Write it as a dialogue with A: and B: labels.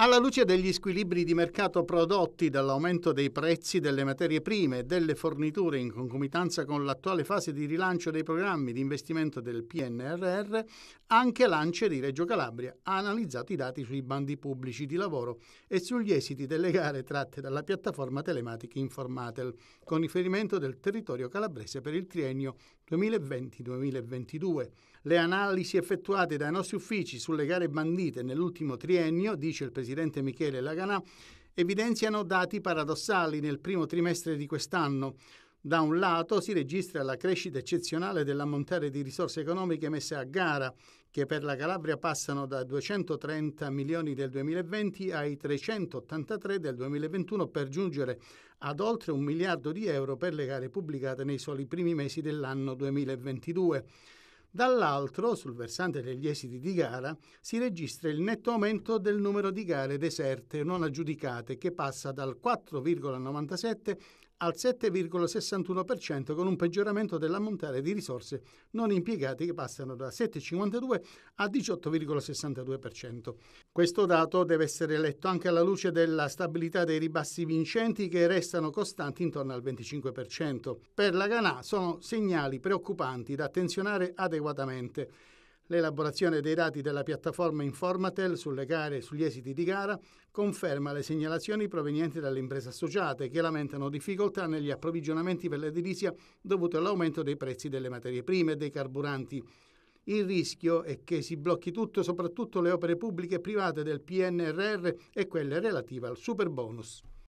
A: Alla luce degli squilibri di mercato prodotti dall'aumento dei prezzi delle materie prime e delle forniture in concomitanza con l'attuale fase di rilancio dei programmi di investimento del PNRR, anche l'ANCE di Reggio Calabria ha analizzato i dati sui bandi pubblici di lavoro e sugli esiti delle gare tratte dalla piattaforma telematica Informatel, con riferimento del territorio calabrese per il triennio 2020-2022. Le analisi effettuate dai nostri uffici sulle gare bandite nell'ultimo triennio, dice il Presidente, presidente Michele Laganà, evidenziano dati paradossali nel primo trimestre di quest'anno. Da un lato si registra la crescita eccezionale dell'ammontare di risorse economiche messe a gara, che per la Calabria passano da 230 milioni del 2020 ai 383 del 2021 per giungere ad oltre un miliardo di euro per le gare pubblicate nei soli primi mesi dell'anno 2022. Dall'altro, sul versante degli esiti di gara, si registra il netto aumento del numero di gare deserte non aggiudicate che passa dal 4,97 al 7,61% con un peggioramento dell'ammontare di risorse non impiegate che passano da 7,52 a 18,62%. Questo dato deve essere letto anche alla luce della stabilità dei ribassi vincenti che restano costanti intorno al 25%. Per la Ganà sono segnali preoccupanti da attenzionare adeguatamente. L'elaborazione dei dati della piattaforma Informatel sulle gare e sugli esiti di gara conferma le segnalazioni provenienti dalle imprese associate che lamentano difficoltà negli approvvigionamenti per l'edilizia dovute all'aumento dei prezzi delle materie prime e dei carburanti. Il rischio è che si blocchi tutto, soprattutto le opere pubbliche e private del PNRR e quelle relative al superbonus.